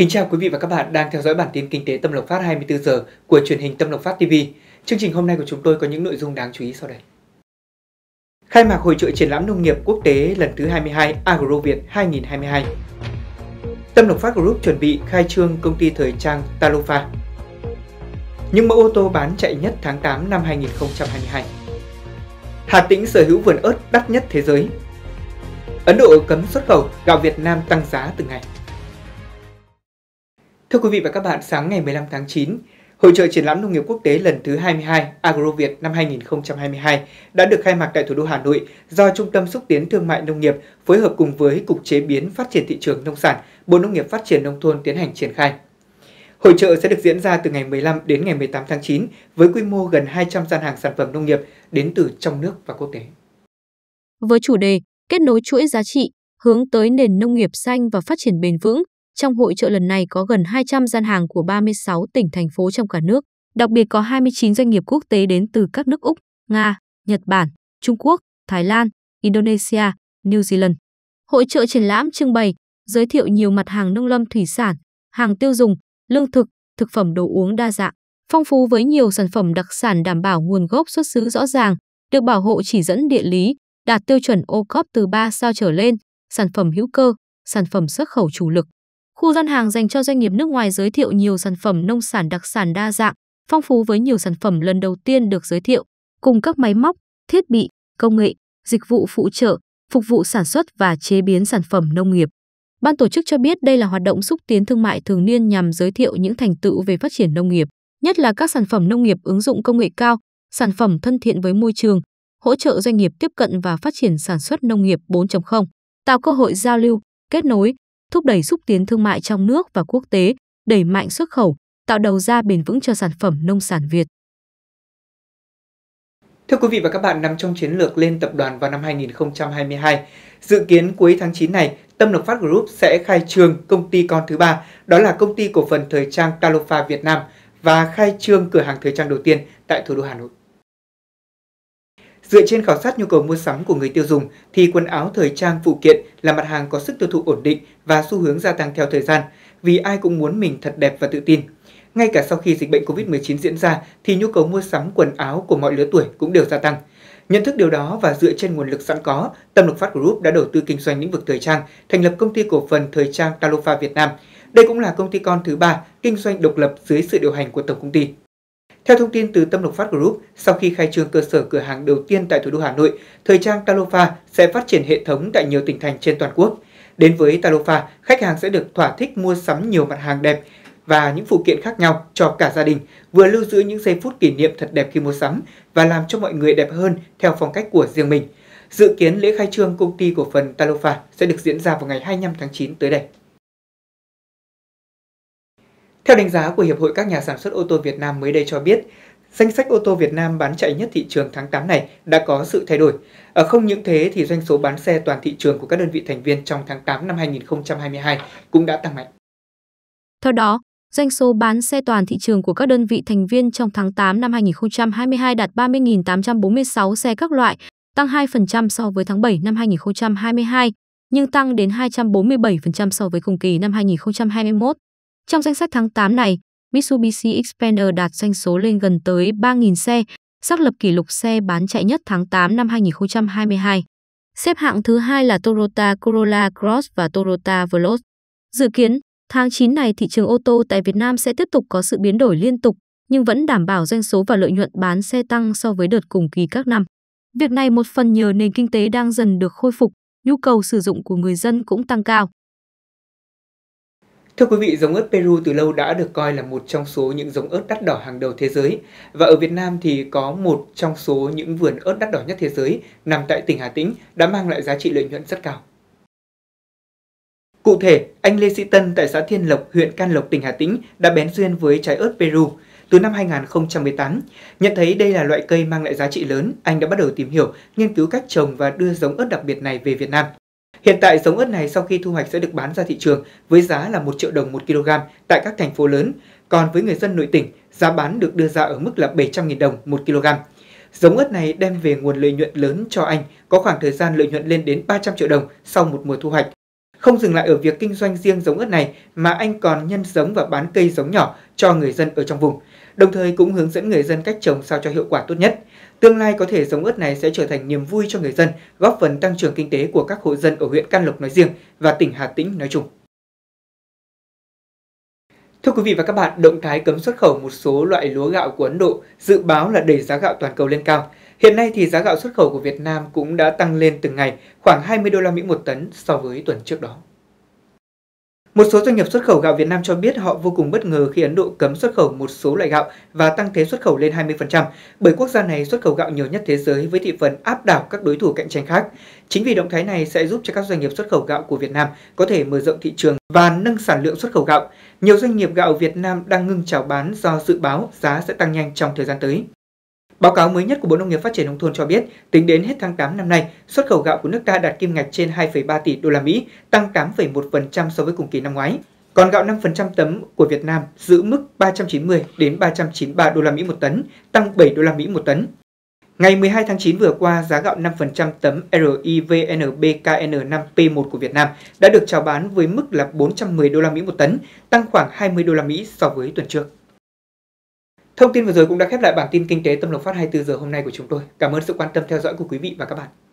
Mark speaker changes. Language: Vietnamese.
Speaker 1: Kính chào quý vị và các bạn đang theo dõi bản tin kinh tế Tâm Lộc Phát 24 giờ của truyền hình Tâm Lộc Phát TV. Chương trình hôm nay của chúng tôi có những nội dung đáng chú ý sau đây. Khai mạc hội trợ triển lãm nông nghiệp quốc tế lần thứ 22 Agro Việt 2022. Tâm Lộc Phát Group chuẩn bị khai trương công ty thời trang Talofa. Những mẫu ô tô bán chạy nhất tháng 8 năm 2022. Hà Tĩnh sở hữu vườn ớt đắt nhất thế giới. Ấn Độ cấm xuất khẩu, gạo Việt Nam tăng giá từng ngày. Thưa quý vị và các bạn, sáng ngày 15 tháng 9, Hội trợ triển lãm nông nghiệp quốc tế lần thứ 22 AgroViet năm 2022 đã được khai mạc tại thủ đô Hà Nội do Trung tâm xúc tiến thương mại nông nghiệp phối hợp cùng với Cục chế biến phát triển thị trường nông sản, Bộ Nông nghiệp Phát triển nông thôn tiến hành triển khai. Hội trợ sẽ được diễn ra từ ngày 15 đến ngày 18 tháng 9 với quy mô gần 200 gian hàng sản phẩm nông nghiệp đến từ trong nước và quốc tế.
Speaker 2: Với chủ đề Kết nối chuỗi giá trị hướng tới nền nông nghiệp xanh và phát triển bền vững, trong hội trợ lần này có gần 200 gian hàng của 36 tỉnh thành phố trong cả nước, đặc biệt có 29 doanh nghiệp quốc tế đến từ các nước Úc, Nga, Nhật Bản, Trung Quốc, Thái Lan, Indonesia, New Zealand. Hội trợ triển lãm trưng bày, giới thiệu nhiều mặt hàng nông lâm thủy sản, hàng tiêu dùng, lương thực, thực phẩm đồ uống đa dạng, phong phú với nhiều sản phẩm đặc sản đảm bảo nguồn gốc xuất xứ rõ ràng, được bảo hộ chỉ dẫn địa lý, đạt tiêu chuẩn ô cốp từ 3 sao trở lên, sản phẩm hữu cơ, sản phẩm xuất khẩu chủ lực. Khu gian hàng dành cho doanh nghiệp nước ngoài giới thiệu nhiều sản phẩm nông sản đặc sản đa dạng, phong phú với nhiều sản phẩm lần đầu tiên được giới thiệu, cùng các máy móc, thiết bị, công nghệ, dịch vụ phụ trợ, phục vụ sản xuất và chế biến sản phẩm nông nghiệp. Ban tổ chức cho biết đây là hoạt động xúc tiến thương mại thường niên nhằm giới thiệu những thành tựu về phát triển nông nghiệp, nhất là các sản phẩm nông nghiệp ứng dụng công nghệ cao, sản phẩm thân thiện với môi trường, hỗ trợ doanh nghiệp tiếp cận và phát triển sản xuất nông nghiệp 4.0, tạo cơ hội giao lưu, kết nối, thúc đẩy xúc tiến thương mại trong nước và quốc tế, đẩy mạnh xuất khẩu, tạo đầu ra bền vững cho sản phẩm nông sản Việt.
Speaker 1: Thưa quý vị và các bạn, nằm trong chiến lược lên tập đoàn vào năm 2022, dự kiến cuối tháng 9 này, Tâm Lộc Phát Group sẽ khai trương công ty con thứ ba, đó là công ty cổ phần thời trang Calofa Việt Nam và khai trương cửa hàng thời trang đầu tiên tại thủ đô Hà Nội. Dựa trên khảo sát nhu cầu mua sắm của người tiêu dùng thì quần áo, thời trang, phụ kiện là mặt hàng có sức tiêu thụ ổn định và xu hướng gia tăng theo thời gian, vì ai cũng muốn mình thật đẹp và tự tin. Ngay cả sau khi dịch bệnh COVID-19 diễn ra thì nhu cầu mua sắm quần áo của mọi lứa tuổi cũng đều gia tăng. Nhận thức điều đó và dựa trên nguồn lực sẵn có, Tâm Lộc Phát Group đã đầu tư kinh doanh lĩnh vực thời trang, thành lập công ty cổ phần thời trang Talofa Việt Nam. Đây cũng là công ty con thứ ba kinh doanh độc lập dưới sự điều hành của tổng công ty. Theo thông tin từ Tâm Lộc Phát Group, sau khi khai trương cơ sở cửa hàng đầu tiên tại thủ đô Hà Nội, thời trang Talofa sẽ phát triển hệ thống tại nhiều tỉnh thành trên toàn quốc. Đến với Talofa, khách hàng sẽ được thỏa thích mua sắm nhiều mặt hàng đẹp và những phụ kiện khác nhau cho cả gia đình, vừa lưu giữ những giây phút kỷ niệm thật đẹp khi mua sắm và làm cho mọi người đẹp hơn theo phong cách của riêng mình. Dự kiến lễ khai trương công ty cổ phần Talofa sẽ được diễn ra vào ngày 25 tháng 9 tới đây. Theo đánh giá của Hiệp hội các nhà sản xuất ô tô Việt Nam mới đây cho biết, danh sách ô tô Việt Nam bán chạy nhất thị trường tháng 8 này đã có sự thay đổi. Ở không những thế thì doanh số bán xe toàn thị trường của các đơn vị thành viên trong tháng 8 năm 2022 cũng đã tăng mạnh.
Speaker 2: Theo đó, doanh số bán xe toàn thị trường của các đơn vị thành viên trong tháng 8 năm 2022 đạt 30.846 xe các loại, tăng 2% so với tháng 7 năm 2022, nhưng tăng đến 247% so với cùng kỳ năm 2021. Trong danh sách tháng 8 này, Mitsubishi Xpander đạt doanh số lên gần tới 3.000 xe, xác lập kỷ lục xe bán chạy nhất tháng 8 năm 2022. Xếp hạng thứ hai là Toyota Corolla Cross và Toyota Veloz. Dự kiến, tháng 9 này thị trường ô tô tại Việt Nam sẽ tiếp tục có sự biến đổi liên tục, nhưng vẫn đảm bảo doanh số và lợi nhuận bán xe tăng so với đợt cùng kỳ các năm. Việc này một phần nhờ nền kinh tế đang dần được khôi phục, nhu cầu sử dụng của người dân cũng tăng cao.
Speaker 1: Thưa quý vị, giống ớt Peru từ lâu đã được coi là một trong số những giống ớt đắt đỏ hàng đầu thế giới. Và ở Việt Nam thì có một trong số những vườn ớt đắt đỏ nhất thế giới nằm tại tỉnh Hà Tĩnh đã mang lại giá trị lợi nhuận rất cao. Cụ thể, anh Lê Sĩ Tân tại xã Thiên Lộc, huyện Can Lộc, tỉnh Hà Tĩnh đã bén duyên với trái ớt Peru. Từ năm 2018, nhận thấy đây là loại cây mang lại giá trị lớn, anh đã bắt đầu tìm hiểu, nghiên cứu cách trồng và đưa giống ớt đặc biệt này về Việt Nam. Hiện tại giống ớt này sau khi thu hoạch sẽ được bán ra thị trường với giá là 1 triệu đồng 1 kg tại các thành phố lớn, còn với người dân nội tỉnh, giá bán được đưa ra ở mức là 700.000 đồng 1 kg. Giống ớt này đem về nguồn lợi nhuận lớn cho anh, có khoảng thời gian lợi nhuận lên đến 300 triệu đồng sau một mùa thu hoạch. Không dừng lại ở việc kinh doanh riêng giống ớt này mà anh còn nhân giống và bán cây giống nhỏ cho người dân ở trong vùng, đồng thời cũng hướng dẫn người dân cách trồng sao cho hiệu quả tốt nhất. Tương lai có thể giống ớt này sẽ trở thành niềm vui cho người dân, góp phần tăng trưởng kinh tế của các hộ dân ở huyện Can Lộc nói riêng và tỉnh Hà Tĩnh nói chung. Thưa quý vị và các bạn, động thái cấm xuất khẩu một số loại lúa gạo của Ấn Độ dự báo là đẩy giá gạo toàn cầu lên cao. Hiện nay thì giá gạo xuất khẩu của Việt Nam cũng đã tăng lên từng ngày, khoảng 20 đô la Mỹ một tấn so với tuần trước đó. Một số doanh nghiệp xuất khẩu gạo Việt Nam cho biết họ vô cùng bất ngờ khi Ấn Độ cấm xuất khẩu một số loại gạo và tăng thuế xuất khẩu lên 20%, bởi quốc gia này xuất khẩu gạo nhiều nhất thế giới với thị phần áp đảo các đối thủ cạnh tranh khác. Chính vì động thái này sẽ giúp cho các doanh nghiệp xuất khẩu gạo của Việt Nam có thể mở rộng thị trường và nâng sản lượng xuất khẩu gạo. Nhiều doanh nghiệp gạo Việt Nam đang ngưng chào bán do dự báo giá sẽ tăng nhanh trong thời gian tới. Báo cáo mới nhất của Bộ Nông nghiệp Phát triển nông thôn cho biết, tính đến hết tháng 8 năm nay, xuất khẩu gạo của nước ta đạt kim ngạch trên 2,3 tỷ đô la Mỹ, tăng 8,1% so với cùng kỳ năm ngoái. Còn gạo 5% tấm của Việt Nam giữ mức 390 đến 393 đô la Mỹ một tấn, tăng 7 đô la Mỹ một tấn. Ngày 12 tháng 9 vừa qua, giá gạo 5% tấm RIVNBKN5P1 của Việt Nam đã được chào bán với mức là 410 đô la Mỹ một tấn, tăng khoảng 20 đô la Mỹ so với tuần trước. Thông tin vừa rồi cũng đã khép lại bản tin kinh tế tâm lục phát 24 giờ hôm nay của chúng tôi. Cảm ơn sự quan tâm theo dõi của quý vị và các bạn.